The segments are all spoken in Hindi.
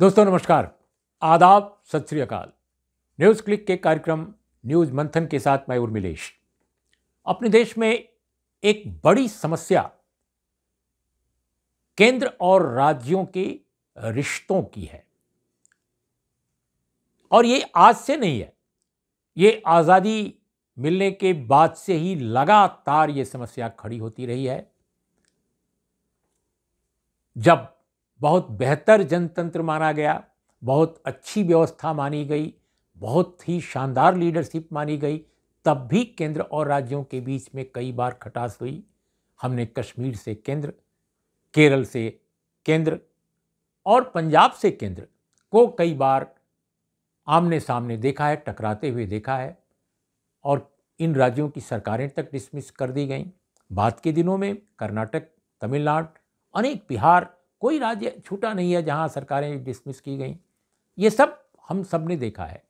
दोस्तों नमस्कार आदाब सत श्री अकाल न्यूज़ क्लिक के कार्यक्रम न्यूज़ मंथन के साथ मैं उर्मिलेश अपने देश में एक बड़ी समस्या केंद्र और राज्यों के रिश्तों की है और ये आज से नहीं है ये आज़ादी मिलने के बाद से ही लगातार ये समस्या खड़ी होती रही है जब बहुत बेहतर जनतंत्र माना गया बहुत अच्छी व्यवस्था मानी गई बहुत ही शानदार लीडरशिप मानी गई तब भी केंद्र और राज्यों के बीच में कई बार खटास हुई हमने कश्मीर से केंद्र केरल से केंद्र और पंजाब से केंद्र को कई बार आमने सामने देखा है टकराते हुए देखा है और इन राज्यों की सरकारें तक डिसमिस कर दी गई बाद के दिनों में कर्नाटक तमिलनाडु अनेक बिहार कोई राज्य छूटा नहीं है जहां सरकारें डिसमिस की गई ये सब हम सब ने देखा है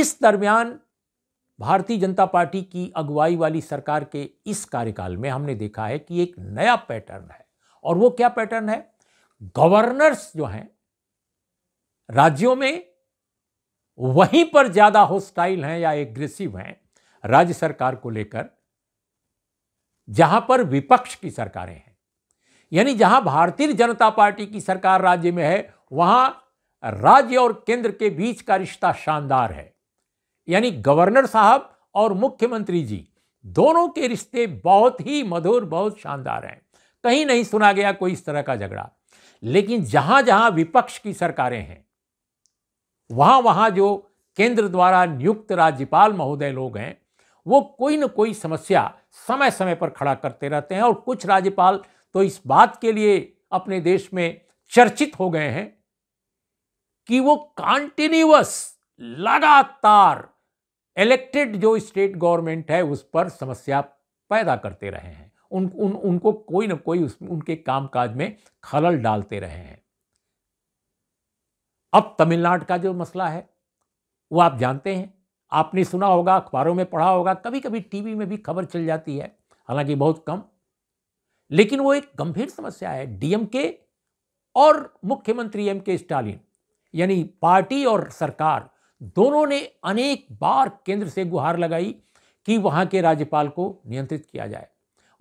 इस दरमियान भारतीय जनता पार्टी की अगुवाई वाली सरकार के इस कार्यकाल में हमने देखा है कि एक नया पैटर्न है और वो क्या पैटर्न है गवर्नर्स जो हैं राज्यों में वहीं पर ज़्यादा होस्टाइल हैं या एग्रेसिव हैं राज्य सरकार को लेकर जहां पर विपक्ष की सरकारें हैं यानी जहां भारतीय जनता पार्टी की सरकार राज्य में है वहां राज्य और केंद्र के बीच का रिश्ता शानदार है यानी गवर्नर साहब और मुख्यमंत्री जी दोनों के रिश्ते बहुत ही मधुर बहुत शानदार हैं कहीं नहीं सुना गया कोई इस तरह का झगड़ा लेकिन जहां जहां विपक्ष की सरकारें हैं वहां वहां जो केंद्र द्वारा नियुक्त राज्यपाल महोदय लोग हैं वो कोई न कोई समस्या समय समय पर खड़ा करते रहते हैं और कुछ राज्यपाल तो इस बात के लिए अपने देश में चर्चित हो गए हैं कि वो कॉन्टिन्यूस लगातार इलेक्टेड जो स्टेट गवर्नमेंट है उस पर समस्या पैदा करते रहे हैं उन, उन उनको कोई ना कोई उस, उनके कामकाज में खलल डालते रहे हैं अब तमिलनाडु का जो मसला है वो आप जानते हैं आपने सुना होगा अखबारों में पढ़ा होगा कभी कभी टीवी में भी खबर चल जाती है हालांकि बहुत कम लेकिन वो एक गंभीर समस्या है डीएमके और मुख्यमंत्री एम के स्टालिन यानी पार्टी और सरकार दोनों ने अनेक बार केंद्र से गुहार लगाई कि वहाँ के राज्यपाल को नियंत्रित किया जाए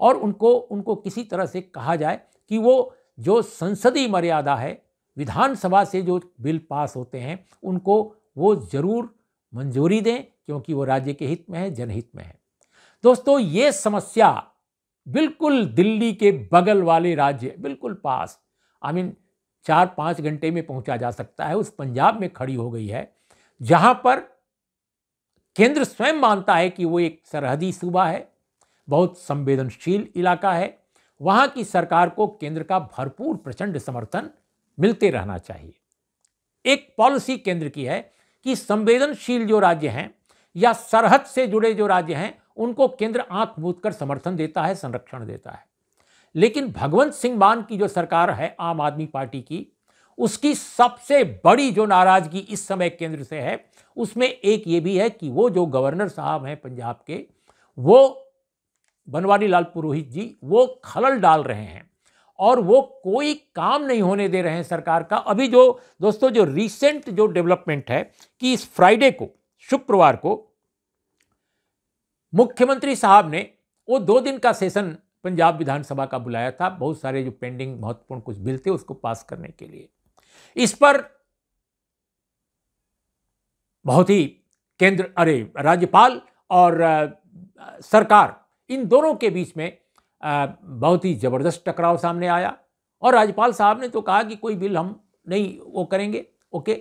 और उनको उनको किसी तरह से कहा जाए कि वो जो संसदीय मर्यादा है विधानसभा से जो बिल पास होते हैं उनको वो ज़रूर मंजूरी दें क्योंकि वो राज्य के हित में है जनहित में है दोस्तों ये समस्या बिल्कुल दिल्ली के बगल वाले राज्य बिल्कुल पास आई मीन चार पाँच घंटे में पहुंचा जा सकता है उस पंजाब में खड़ी हो गई है जहां पर केंद्र स्वयं मानता है कि वो एक सरहदी सूबा है बहुत संवेदनशील इलाका है वहां की सरकार को केंद्र का भरपूर प्रचंड समर्थन मिलते रहना चाहिए एक पॉलिसी केंद्र की है कि संवेदनशील जो राज्य हैं या सरहद से जुड़े जो राज्य हैं उनको केंद्र आंख मूद कर समर्थन देता है संरक्षण देता है लेकिन भगवंत सिंह मान की जो सरकार है आम आदमी पार्टी की उसकी सबसे बड़ी जो नाराजगी इस समय केंद्र से है उसमें एक ये भी है कि वो जो गवर्नर साहब हैं पंजाब के वो बनवारी लाल पुरोहित जी वो खलल डाल रहे हैं और वो कोई काम नहीं होने दे रहे हैं सरकार का अभी जो दोस्तों जो रिसेंट जो डेवलपमेंट है कि इस फ्राइडे को शुक्रवार को मुख्यमंत्री साहब ने वो दो दिन का सेशन पंजाब विधानसभा का बुलाया था बहुत सारे जो पेंडिंग महत्वपूर्ण कुछ बिल थे उसको पास करने के लिए इस पर बहुत ही केंद्र अरे राज्यपाल और सरकार इन दोनों के बीच में बहुत ही ज़बरदस्त टकराव सामने आया और राज्यपाल साहब ने तो कहा कि कोई बिल हम नहीं वो करेंगे ओके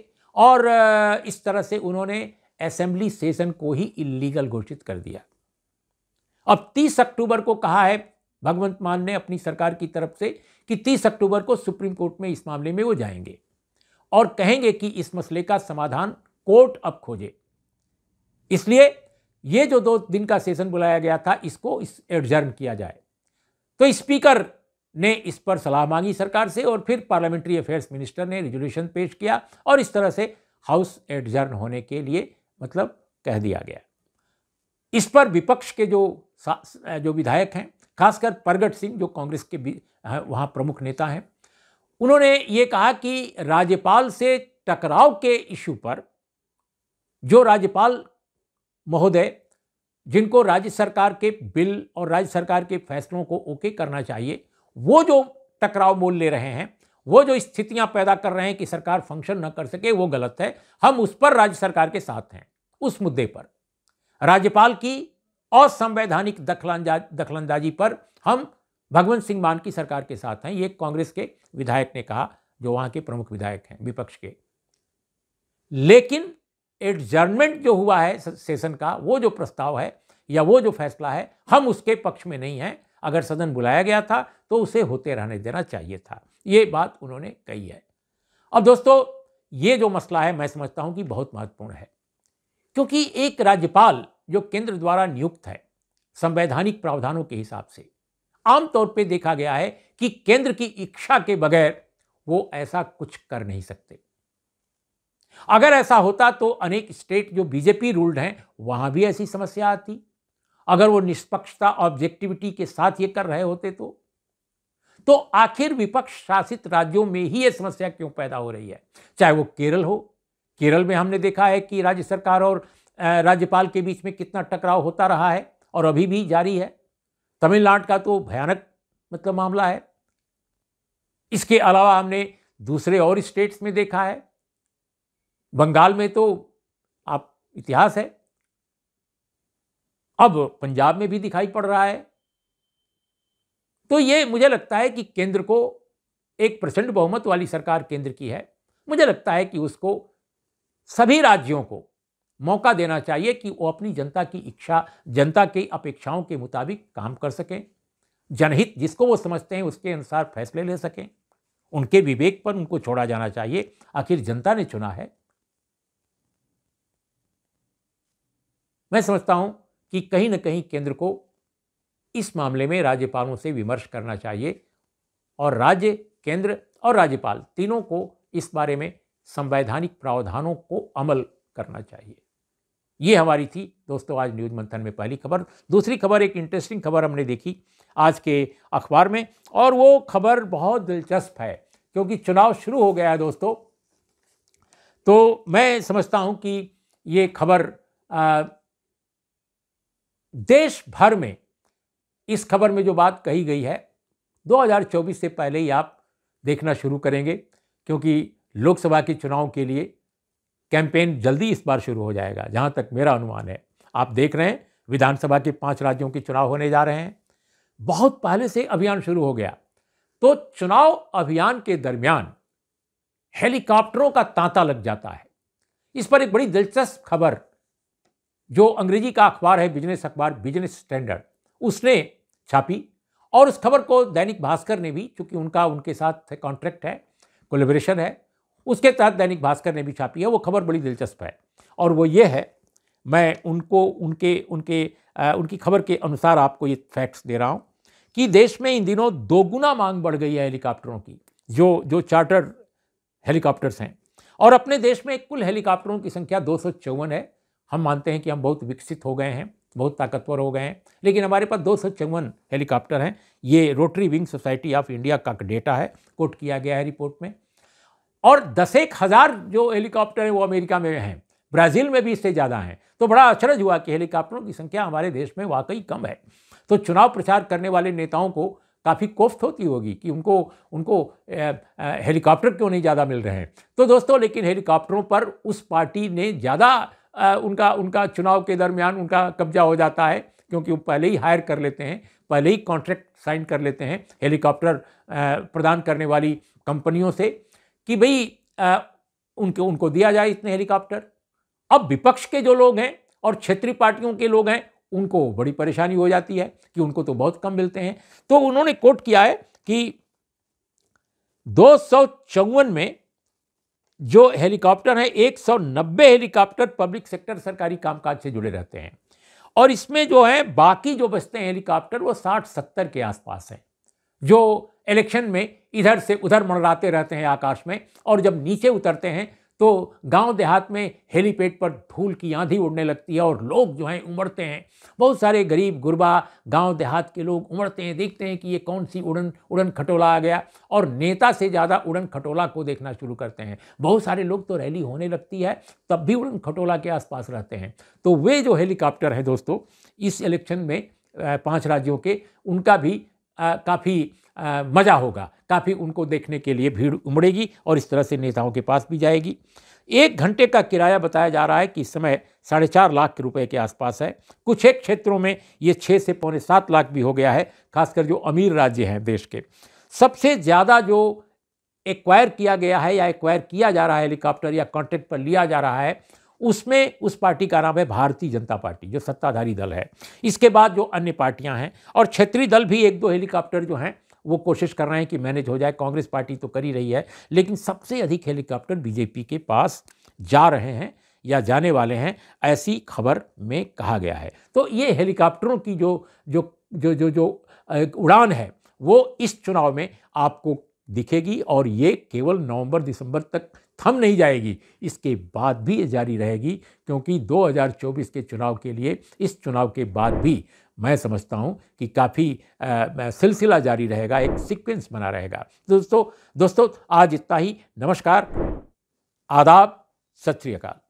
और इस तरह से उन्होंने असेंबली सेशन को ही इलीगल घोषित कर दिया अब 30 अक्टूबर को कहा है भगवंत मान ने अपनी सरकार की तरफ से कि 30 अक्टूबर को सुप्रीम कोर्ट में इस मामले में वो जाएंगे और कहेंगे कि इस मसले का समाधान कोर्ट अब खोजे इसलिए ये जो दो दिन का सेशन बुलाया गया था इसको इस एडजर्न किया जाए तो स्पीकर ने इस पर सलाह मांगी सरकार से और फिर पार्लियामेंट्री अफेयर्स मिनिस्टर ने रेजोल्यूशन पेश किया और इस तरह से हाउस एडजर्न होने के लिए मतलब कह दिया गया इस पर विपक्ष के जो जो विधायक हैं खासकर प्रगट सिंह जो कांग्रेस के वहाँ प्रमुख नेता हैं उन्होंने ये कहा कि राज्यपाल से टकराव के इशू पर जो राज्यपाल महोदय जिनको राज्य सरकार के बिल और राज्य सरकार के फैसलों को ओके करना चाहिए वो जो टकराव मोल ले रहे हैं वो जो स्थितियां पैदा कर रहे हैं कि सरकार फंक्शन न कर सके वो गलत है हम उस पर राज्य सरकार के साथ हैं उस मुद्दे पर राज्यपाल की असंवैधानिक दखलंदाज दखलंदाजी पर हम भगवंत सिंह मान की सरकार के साथ हैं ये कांग्रेस के विधायक ने कहा जो वहां के प्रमुख विधायक हैं विपक्ष के लेकिन एडजर्नमेंट जो हुआ है सेशन का वो जो प्रस्ताव है या वो जो फैसला है हम उसके पक्ष में नहीं हैं अगर सदन बुलाया गया था तो उसे होते रहने देना चाहिए था ये बात उन्होंने कही है अब दोस्तों ये जो मसला है मैं समझता हूँ कि बहुत महत्वपूर्ण है क्योंकि एक राज्यपाल जो केंद्र द्वारा नियुक्त है संवैधानिक प्रावधानों के हिसाब से आमतौर पर देखा गया है कि केंद्र की इच्छा के बगैर वो ऐसा कुछ कर नहीं सकते अगर ऐसा होता तो अनेक स्टेट जो बीजेपी रूल्ड हैं वहां भी ऐसी समस्या आती अगर वो निष्पक्षता ऑब्जेक्टिविटी के साथ ये कर रहे होते तो तो आखिर विपक्ष शासित राज्यों में ही ये समस्या क्यों पैदा हो रही है चाहे वो केरल हो केरल में हमने देखा है कि राज्य सरकार और राज्यपाल के बीच में कितना टकराव होता रहा है और अभी भी जारी है तमिलनाडु का तो भयानक मतलब मामला है इसके अलावा हमने दूसरे और स्टेट्स में देखा है बंगाल में तो आप इतिहास है अब पंजाब में भी दिखाई पड़ रहा है तो ये मुझे लगता है कि केंद्र को एक प्रचंड बहुमत वाली सरकार केंद्र की है मुझे लगता है कि उसको सभी राज्यों को मौका देना चाहिए कि वो अपनी जनता की इच्छा जनता की अपेक्षाओं के मुताबिक काम कर सकें जनहित जिसको वो समझते हैं उसके अनुसार फैसले ले सकें उनके विवेक पर उनको छोड़ा जाना चाहिए आखिर जनता ने चुना है मैं समझता हूं कि कहीं ना कहीं केंद्र को इस मामले में राज्यपालों से विमर्श करना चाहिए और राज्य केंद्र और राज्यपाल तीनों को इस बारे में संवैधानिक प्रावधानों को अमल करना चाहिए ये हमारी थी दोस्तों आज न्यूज मंथन में पहली खबर दूसरी खबर एक इंटरेस्टिंग खबर हमने देखी आज के अखबार में और वो खबर बहुत दिलचस्प है क्योंकि चुनाव शुरू हो गया है दोस्तों तो मैं समझता हूँ कि ये खबर देश भर में इस खबर में जो बात कही गई है 2024 से पहले ही आप देखना शुरू करेंगे क्योंकि लोकसभा के चुनाव के लिए कैंपेन जल्दी इस बार शुरू हो जाएगा जहाँ तक मेरा अनुमान है आप देख रहे हैं विधानसभा के पांच राज्यों के चुनाव होने जा रहे हैं बहुत पहले से अभियान शुरू हो गया तो चुनाव अभियान के दरमियान हेलीकॉप्टरों का तांता लग जाता है इस पर एक बड़ी दिलचस्प खबर जो अंग्रेजी का अखबार है बिजनेस अखबार बिजनेस स्टैंडर्ड उसने छापी और उस खबर को दैनिक भास्कर ने भी चूंकि उनका उनके साथ कॉन्ट्रैक्ट है कोलेबरेशन है उसके तहत दैनिक भास्कर ने भी छापी है वो खबर बड़ी दिलचस्प है और वो ये है मैं उनको उनके उनके आ, उनकी खबर के अनुसार आपको ये फैक्ट्स दे रहा हूँ कि देश में इन दिनों दोगुना मांग बढ़ गई है हेलीकॉप्टरों की जो जो चार्टर हेलीकॉप्टर्स हैं और अपने देश में कुल हेलीकॉप्टरों की संख्या दो है हम मानते हैं कि हम बहुत विकसित हो गए हैं बहुत ताकतवर हो गए हैं लेकिन हमारे पास दो हेलीकॉप्टर हैं ये rotary wing society of India का डेटा है कोट किया गया है रिपोर्ट में और दस एक हज़ार जो हेलीकॉप्टर हैं वो अमेरिका में हैं ब्राज़ील में भी इससे ज़्यादा हैं तो बड़ा अचरज हुआ कि हेलीकॉप्टरों की संख्या हमारे देश में वाकई कम है तो चुनाव प्रचार करने वाले नेताओं को काफ़ी कोफ्त होती होगी कि उनको उनको हेलीकॉप्टर क्यों नहीं ज़्यादा मिल रहे हैं तो दोस्तों लेकिन हेलीकॉप्टरों पर उस पार्टी ने ज़्यादा उनका उनका चुनाव के दरमियान उनका कब्जा हो जाता है क्योंकि वो पहले ही हायर कर लेते हैं पहले ही कॉन्ट्रैक्ट साइन कर लेते हैं हेलीकॉप्टर प्रदान करने वाली कंपनियों से कि भाई उनके उनको दिया जाए इतने हेलीकॉप्टर अब विपक्ष के जो लोग हैं और क्षेत्रीय पार्टियों के लोग हैं उनको बड़ी परेशानी हो जाती है कि उनको तो बहुत कम मिलते हैं तो उन्होंने कोट किया है कि दो में जो हेलीकॉप्टर हैं एक हेलीकॉप्टर पब्लिक सेक्टर सरकारी कामकाज से जुड़े रहते हैं और इसमें जो है बाकी जो बचते हैं हेलीकॉप्टर वो 60-70 के आसपास हैं जो इलेक्शन में इधर से उधर मंडराते रहते हैं आकाश में और जब नीचे उतरते हैं तो गांव देहात में हेलीपैड पर धूल की आंधी उड़ने लगती है और लोग जो हैं उमड़ते हैं बहुत सारे गरीब गुरबा गांव देहात के लोग उमड़ते हैं देखते हैं कि ये कौन सी उड़न उड़न खटोला आ गया और नेता से ज़्यादा उड़न खटोला को देखना शुरू करते हैं बहुत सारे लोग तो रैली होने लगती है तब भी उड़न खटोला के आसपास रहते हैं तो वे जो हेलीकॉप्टर हैं दोस्तों इस इलेक्शन में पाँच राज्यों के उनका भी काफ़ी मज़ा होगा काफ़ी उनको देखने के लिए भीड़ उमड़ेगी और इस तरह से नेताओं के पास भी जाएगी एक घंटे का किराया बताया जा रहा है कि इस समय साढ़े चार लाख के रुपए के आसपास है कुछ एक क्षेत्रों में ये छः से पौने सात लाख भी हो गया है खासकर जो अमीर राज्य हैं देश के सबसे ज़्यादा जो एक्वायर किया गया है या एक्वायर किया जा रहा है हेलीकॉप्टर या कॉन्ट्रैक्ट पर लिया जा रहा है उसमें उस पार्टी का नाम है भारतीय जनता पार्टी जो सत्ताधारी दल है इसके बाद जो अन्य पार्टियां हैं और क्षेत्रीय दल भी एक दो हेलीकॉप्टर जो हैं वो कोशिश कर रहे हैं कि मैनेज हो जाए कांग्रेस पार्टी तो कर ही रही है लेकिन सबसे अधिक हेलीकॉप्टर बीजेपी के पास जा रहे हैं या जाने वाले हैं ऐसी खबर में कहा गया है तो ये हेलीकॉप्टरों की जो जो जो जो जो उड़ान है वो इस चुनाव में आपको दिखेगी और ये केवल नवंबर दिसंबर तक थम नहीं जाएगी इसके बाद भी ये जारी रहेगी क्योंकि 2024 के चुनाव के लिए इस चुनाव के बाद भी मैं समझता हूँ कि काफ़ी सिलसिला जारी रहेगा एक सीक्वेंस बना रहेगा तो दोस्तों दोस्तों आज इतना ही नमस्कार आदाब सत श्रीकाल